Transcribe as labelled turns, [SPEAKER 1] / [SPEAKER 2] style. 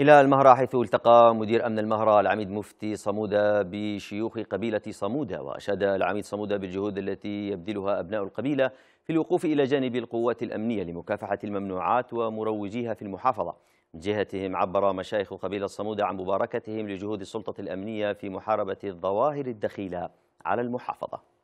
[SPEAKER 1] إلى المهرة حيث التقى مدير أمن المهرة العميد مفتي صمودة بشيوخ قبيلة صمودة وأشاد العميد صمودة بالجهود التي يبذلها أبناء القبيلة في الوقوف إلى جانب القوات الأمنية لمكافحة الممنوعات ومروجيها في المحافظة من جهتهم عبر مشايخ قبيلة صمودة عن مباركتهم لجهود السلطة الأمنية في محاربة الظواهر الدخيلة على المحافظة